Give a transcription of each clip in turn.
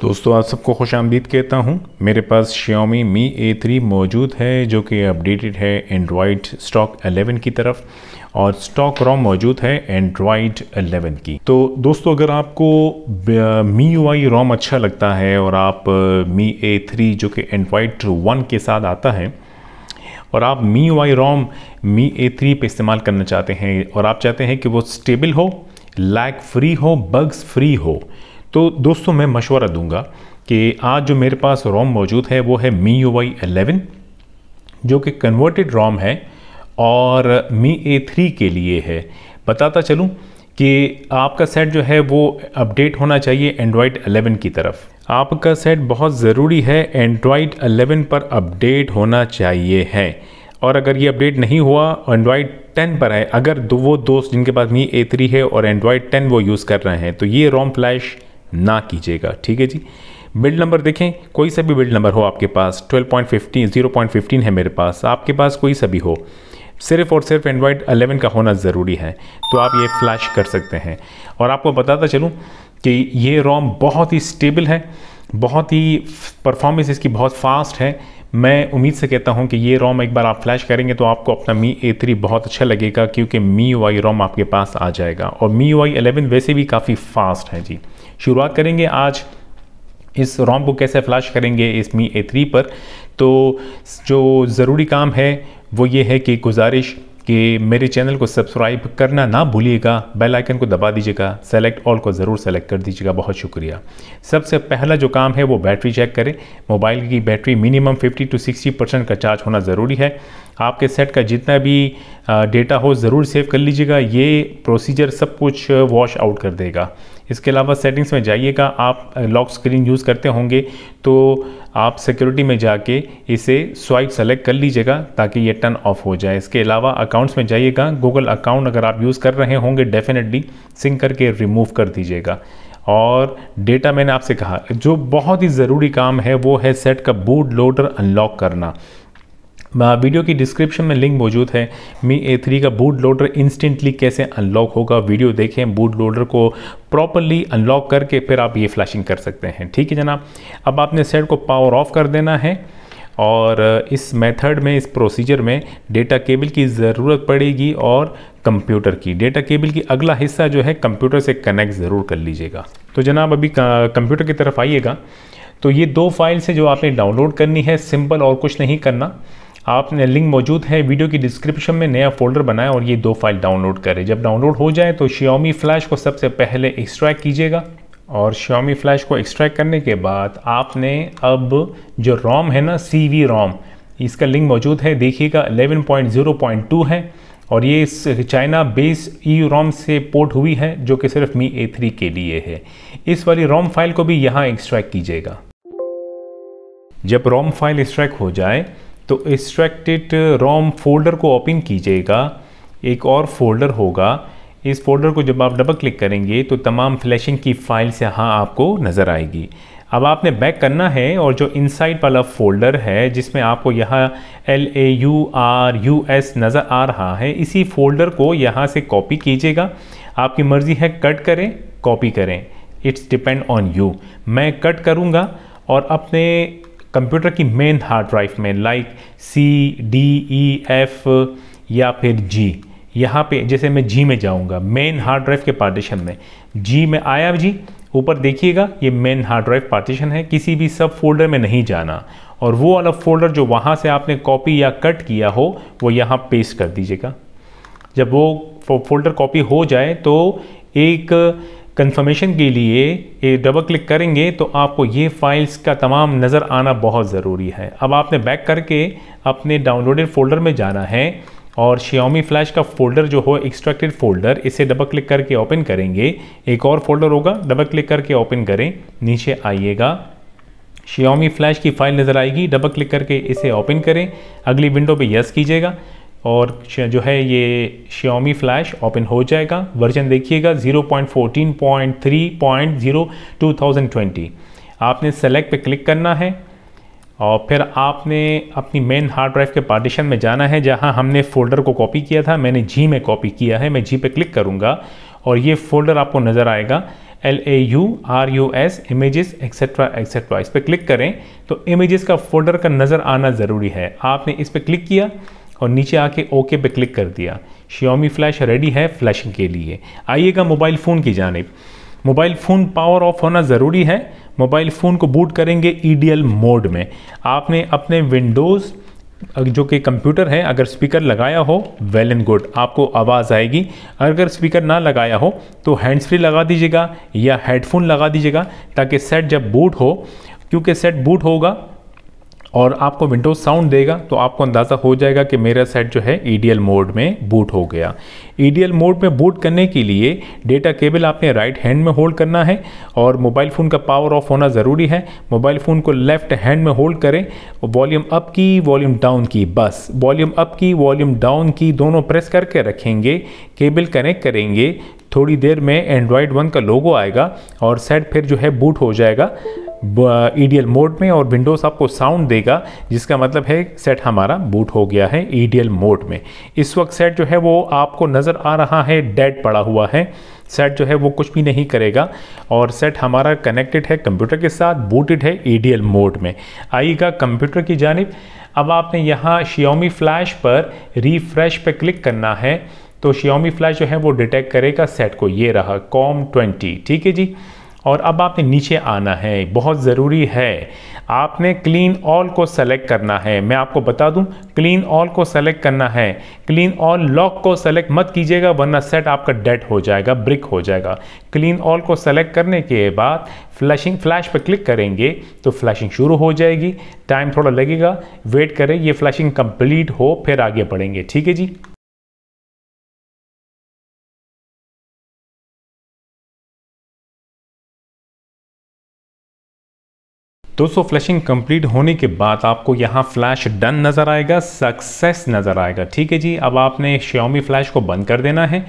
दोस्तों आप सबको खुश आमदीद कहता हूँ मेरे पास Xiaomi Mi A3 मौजूद है जो कि अपडेटेड है Android स्टॉक 11 की तरफ और स्टॉक रॉम मौजूद है एंड्रॉयड 11 की तो दोस्तों अगर आपको मी यू आई रोम अच्छा लगता है और आप मी ए थ्री जो कि एंड्रॉयड 1 के साथ आता है और आप मी U I Rome me A three पर इस्तेमाल करना चाहते हैं और आप चाहते हैं कि वो स्टेबल हो लैग फ्री हो बग्स फ्री हो तो दोस्तों मैं मशवरा दूंगा कि आज जो मेरे पास रोम मौजूद है वो है मी यू वाई एलेवन जो कि कन्वर्टेड रोम है और मी ए थ्री के लिए है बताता चलूँ कि आपका सेट जो है वो अपडेट होना चाहिए एंड्रॉयड 11 की तरफ आपका सेट बहुत ज़रूरी है एंड्रॉयड 11 पर अपडेट होना चाहिए है और अगर ये अपडेट नहीं हुआ एंड्रॉयड 10 पर है अगर दो वो दोस्त जिनके पास मी ए थ्री है और एंड्रॉयड 10 वो यूज़ कर रहे हैं तो ये रोम फ्लैश ना कीजिएगा ठीक है जी बिल्ड नंबर देखें कोई सा भी बिल्ड नंबर हो आपके पास 12.15 0.15 है मेरे पास आपके पास कोई सा भी हो सिर्फ और सिर्फ एंड्रॉयड 11 का होना ज़रूरी है तो आप ये फ्लैश कर सकते हैं और आपको बताता चलूँ कि ये रोम बहुत ही स्टेबल है बहुत ही परफॉर्मेंस इसकी बहुत फास्ट है मैं उम्मीद से कहता हूं कि ये रोम एक बार आप फ्लैश करेंगे तो आपको अपना मी ए थ्री बहुत अच्छा लगेगा क्योंकि मी वाई रोम आपके पास आ जाएगा और मी वाई एलेवन वैसे भी काफ़ी फास्ट है जी शुरुआत करेंगे आज इस रॉम को कैसे फ्लैश करेंगे इस मी ए थ्री पर तो जो ज़रूरी काम है वो ये है कि गुजारिश कि मेरे चैनल को सब्सक्राइब करना ना भूलिएगा बेल आइकन को दबा दीजिएगा सेलेक्ट ऑल को ज़रूर सेलेक्ट कर दीजिएगा बहुत शुक्रिया सबसे पहला जो काम है वो बैटरी चेक करें मोबाइल की बैटरी मिनिमम 50 टू 60 परसेंट का चार्ज होना ज़रूरी है आपके सेट का जितना भी डेटा हो ज़रूर सेव कर लीजिएगा ये प्रोसीजर सब कुछ वॉश आउट कर देगा इसके अलावा सेटिंग्स में जाइएगा आप लॉक स्क्रीन यूज़ करते होंगे तो आप सिक्योरिटी में जाके इसे स्वाइप सेलेक्ट कर लीजिएगा ताकि ये टर्न ऑफ हो जाए इसके अलावा अकाउंट्स में जाइएगा गूगल अकाउंट अगर आप यूज़ कर रहे होंगे डेफिनेटली सिंक करके रिमूव कर दीजिएगा और डेटा मैंने आपसे कहा जो बहुत ही ज़रूरी काम है वो है सेट का बूट लोडर अनलॉक करना हाँ, वीडियो की डिस्क्रिप्शन में लिंक मौजूद है मी ए थ्री का बूट लोडर इंस्टेंटली कैसे अनलॉक होगा वीडियो देखें बूट लोडर को प्रॉपरली अनलॉक करके फिर आप ये फ्लैशिंग कर सकते हैं ठीक है जनाब अब आपने सेट को पावर ऑफ कर देना है और इस मेथड में इस प्रोसीजर में डेटा केबल की ज़रूरत पड़ेगी और कंप्यूटर की डेटा केबल की अगला हिस्सा जो है कंप्यूटर से कनेक्ट ज़रूर कर लीजिएगा तो जनाब अभी कंप्यूटर की तरफ आइएगा तो ये दो फाइल्स हैं जो आपने डाउनलोड करनी है सिंपल और कुछ नहीं करना आपने लिंक मौजूद है वीडियो की डिस्क्रिप्शन में नया फोल्डर बनाएं और ये दो फाइल डाउनलोड करें जब डाउनलोड हो जाए तो श्योमी फ्लैश को सबसे पहले एक्सट्रैक्ट कीजिएगा और श्योमी फ्लैश को एक्सट्रैक्ट करने के बाद आपने अब जो रोम है ना सी वी रोम इसका लिंक मौजूद है देखिएगा 11.0.2 है और ये इस चाइना बेस ई रोम से पोर्ट हुई है जो कि सिर्फ मी ए थ्री के लिए है इस वाली रोम फाइल को भी यहाँ एक्सट्रैक्ट कीजिएगा जब रोम फाइल एक्सट्रैक्ट हो जाए तो एक्सट्रैक्टेड रोम फोल्डर को ओपन कीजिएगा एक और फोल्डर होगा इस फोल्डर को जब आप डबल क्लिक करेंगे तो तमाम फ्लैशिंग की फाइल्स यहाँ आपको नज़र आएगी अब आपने बैक करना है और जो इनसाइड वाला फोल्डर है जिसमें आपको यहाँ L A U R U S नज़र आ रहा है इसी फोल्डर को यहाँ से कॉपी कीजिएगा आपकी मर्ज़ी है कट करें कॉपी करें इट्स डिपेंड ऑन यू मैं कट करूँगा और अपने कंप्यूटर की मेन हार्ड ड्राइव में like C D E F या फिर जी यहाँ पे जैसे मैं जी में जाऊँगा मेन हार्ड ड्राइव के पार्टीशन में जी में आया जी ऊपर देखिएगा ये मेन हार्ड ड्राइव पार्टीशन है किसी भी सब फोल्डर में नहीं जाना और वो वाला फोल्डर जो वहाँ से आपने कॉपी या कट किया हो वो यहाँ पेस्ट कर दीजिएगा जब वो फोल्डर कॉपी हो जाए तो एक कंफर्मेशन के लिए ये डबल क्लिक करेंगे तो आपको ये फाइल्स का तमाम नज़र आना बहुत ज़रूरी है अब आपने बैक करके अपने डाउनलोडेड फोल्डर में जाना है और Xiaomi फ्लैश का फोल्डर जो हो एक्सट्रैक्टेड फोल्डर इसे डबल क्लिक करके ओपन करेंगे एक और फोल्डर होगा डबल क्लिक करके ओपन करें नीचे आइएगा Xiaomi फ्लैश की फाइल नज़र आएगी डबल क्लिक करके इसे ओपन करें अगली विंडो पे यस कीजिएगा और जो है ये Xiaomi फ्लैश ओपन हो जाएगा वर्जन देखिएगा 0.14.3.0 2020 आपने सेलेक्ट पे क्लिक करना है और फिर आपने अपनी मेन हार्ड ड्राइव के पार्टीशन में जाना है जहां हमने फ़ोल्डर को कॉपी किया था मैंने जी में कॉपी किया है मैं जी पे क्लिक करूंगा और ये फ़ोल्डर आपको नज़र आएगा L A U R U S images etcetera etcetera इस पर क्लिक करें तो इमेजेस का फोल्डर का नज़र आना ज़रूरी है आपने इस पर क्लिक किया और नीचे आके ओके पे क्लिक कर दिया शियोमी फ्लैश रेडी है फ्लैशिंग के लिए आइएगा मोबाइल फ़ोन की जानब मोबाइल फ़ोन पावर ऑफ होना ज़रूरी है मोबाइल फ़ोन को बूट करेंगे ई e मोड में आपने अपने विंडोज़ जो कि कंप्यूटर है अगर स्पीकर लगाया हो वेल एंड गुड आपको आवाज़ आएगी अगर स्पीकर ना लगाया हो तो हैंड्स फ्री लगा दीजिएगा या हेडफोन लगा दीजिएगा ताकि सेट जब बूट हो क्योंकि सेट बूट होगा और आपको विंडोज साउंड देगा तो आपको अंदाज़ा हो जाएगा कि मेरा सेट जो है ई e मोड में बूट हो गया ई e मोड में बूट करने के लिए डेटा केबल आपने राइट हैंड में होल्ड करना है और मोबाइल फ़ोन का पावर ऑफ होना ज़रूरी है मोबाइल फ़ोन को लेफ़्ट हैंड में होल्ड करें वॉल्यूम अप की वॉल्यूम डाउन की बस वॉल्यूम अप की वॉल्यूम डाउन की दोनों प्रेस करके रखेंगे केबल कनेक्ट करेंगे थोड़ी देर में एंड्रॉयड वन का लोगो आएगा और सेट फिर जो है बूट हो जाएगा ई मोड e में और विंडोज़ आपको साउंड देगा जिसका मतलब है सेट हमारा बूट हो गया है ई e मोड में इस वक्त सेट जो है वो आपको नज़र आ रहा है डेड पड़ा हुआ है सेट जो है वो कुछ भी नहीं करेगा और सेट हमारा कनेक्टेड है कंप्यूटर के साथ बूटेड है ई e मोड में आइएगा कंप्यूटर की जानब अब आपने यहाँ शियोमी फ्लैश पर रिफ्रेश पर क्लिक करना है तो शियोमी फ्लैश जो है वो डिटेक्ट करेगा सेट को ये रहा कॉम ट्वेंटी ठीक है जी और अब आपने नीचे आना है बहुत ज़रूरी है आपने क्लीन ऑल को सेलेक्ट करना है मैं आपको बता दूं क्लीन ऑल को सेलेक्ट करना है क्लीन ऑल लॉक को सेलेक्ट मत कीजिएगा वरना सेट आपका डेट हो जाएगा ब्रिक हो जाएगा क्लीन ऑल को सेलेक्ट करने के बाद फ्लैशिंग फ्लैश पर क्लिक करेंगे तो फ्लैशिंग शुरू हो जाएगी टाइम थोड़ा लगेगा वेट करें ये फ्लैशिंग कंप्लीट हो फिर आगे बढ़ेंगे ठीक है जी दोस्तों फ्लैशिंग कंप्लीट होने के बाद आपको यहाँ फ्लैश डन नज़र आएगा सक्सेस नज़र आएगा ठीक है जी अब आपने श्योमी फ्लैश को बंद कर देना है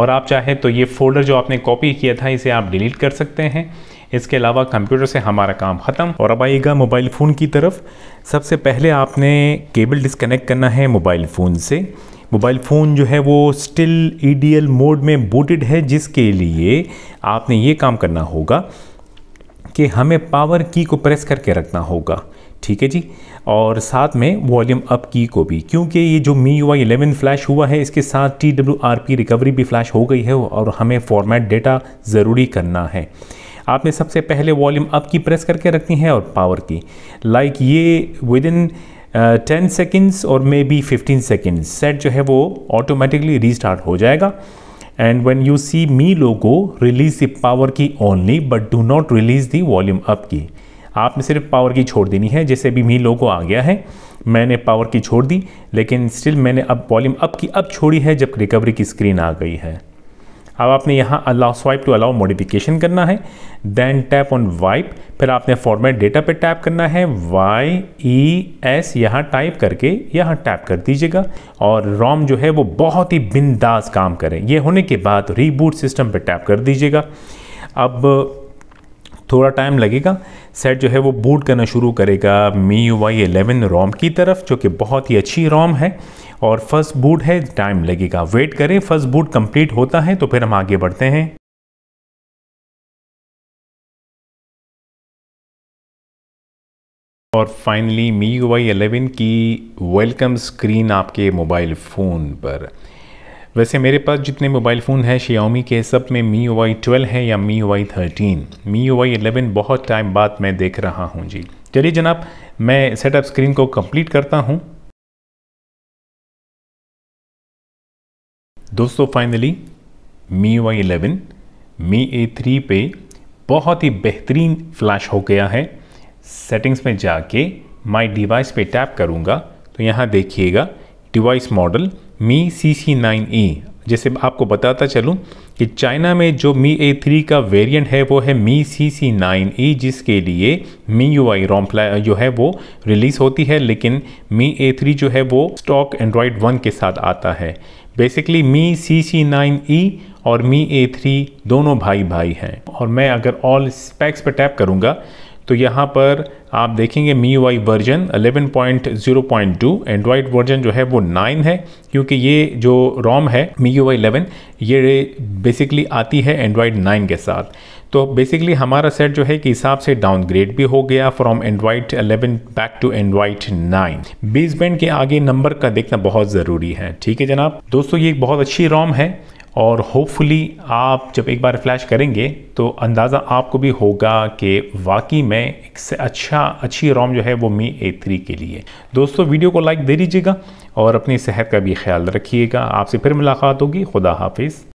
और आप चाहे तो ये फोल्डर जो आपने कॉपी किया था इसे आप डिलीट कर सकते हैं इसके अलावा कंप्यूटर से हमारा काम ख़त्म और अब आइएगा मोबाइल फ़ोन की तरफ सबसे पहले आपने केबल डिसकनेक्ट करना है मोबाइल फ़ोन से मोबाइल फ़ोन जो है वो स्टिल ई e मोड में बूटेड है जिसके लिए आपने ये काम करना होगा कि हमें पावर की को प्रेस करके रखना होगा ठीक है जी और साथ में वॉल्यूम अप की को भी क्योंकि ये जो Mi U I eleven flash हुआ है इसके साथ T W R P recovery भी फ्लैश हो गई है और हमें फॉर्मेट डेटा ज़रूरी करना है आपने सबसे पहले वॉल्यूम अप की प्रेस करके रखनी है और पावर की लाइक like ये विद इन टेन सेकेंड्स और may be fifteen seconds set जो है वो ऑटोमेटिकली रीस्टार्ट हो जाएगा and when you see Mi logo release the power key only but do not release the volume up key आपने सिर्फ power की छोड़ देनी है जैसे अभी मी लोगो आ गया है मैंने पावर की छोड़ दी लेकिन स्टिल मैंने अब वॉल्यूम अप की अब छोड़ी है जब रिकवरी की स्क्रीन आ गई है अब आपने यहाँ allow swipe to allow modification करना है देन टैप ऑन वाइप फिर आपने फॉर्मेट डेटा पे टैप करना है वाई ई एस यहाँ टाइप करके यहाँ टैप कर दीजिएगा और रॉम जो है वो बहुत ही बिंदास काम करें ये होने के बाद रीबूट सिस्टम पे टैप कर दीजिएगा अब थोड़ा टाइम लगेगा सेट जो है वो बूट करना शुरू करेगा Mi U I eleven ROM की तरफ जो कि बहुत ही अच्छी रोम है और फर्स्ट बूट है टाइम लगेगा वेट करें फर्स्ट बूट कंप्लीट होता है तो फिर हम आगे बढ़ते हैं और finally Mi U I eleven की वेलकम स्क्रीन आपके मोबाइल फ़ोन पर वैसे मेरे पास जितने मोबाइल फ़ोन हैं शियामी के सब में मी ओ वाई ट्वेल्व है या Mi U I thirteen Mi U I eleven बहुत टाइम बाद मैं देख रहा हूँ जी चलिए जनाब मैं सेटअप स्क्रीन को कंप्लीट करता हूँ दोस्तों finally Mi I eleven Mi A three पे बहुत ही बेहतरीन फ्लैश हो गया है सेटिंग्स में जाके माई डिवाइस पे टैप करूँगा तो यहाँ देखिएगा device model Mi C C nine E जैसे आपको बताता चलूँ कि चाइना में जो मी ए थ्री का वेरिएंट है वो है मी सी सी नाइन ई जिसके लिए मी यू आई रोमप्ला जो है वो रिलीज़ होती है लेकिन मी ए थ्री जो है वो स्टॉक एंड्रॉयड वन के साथ आता है बेसिकली मी सी सी नाइन ई और मी ए थ्री दोनों भाई भाई हैं और मैं अगर ऑल स्पैक्स पर टैप करूँगा तो यहाँ पर आप देखेंगे Mi I version 11.0.2 Android version जो है वो 9 है क्योंकि ये जो रोम है मी यू वाई इलेवन ये बेसिकली आती है एंड्रॉयड 9 के साथ तो बेसिकली हमारा सेट जो है कि हिसाब से डाउनग्रेड भी हो गया from Android 11 back to Android 9 band के आगे नंबर का देखना बहुत ज़रूरी है ठीक है जनाब दोस्तों ये एक बहुत अच्छी रोम है और होपफुली आप जब एक बार फ्लैश करेंगे तो अंदाज़ा आपको भी होगा कि वाकई में एक से अच्छा अच्छी रोम जो है वो मी ए थ्री के लिए दोस्तों वीडियो को लाइक दे दीजिएगा और अपनी सेहत का भी ख्याल रखिएगा आपसे फिर मुलाकात होगी खुदा हाफिज़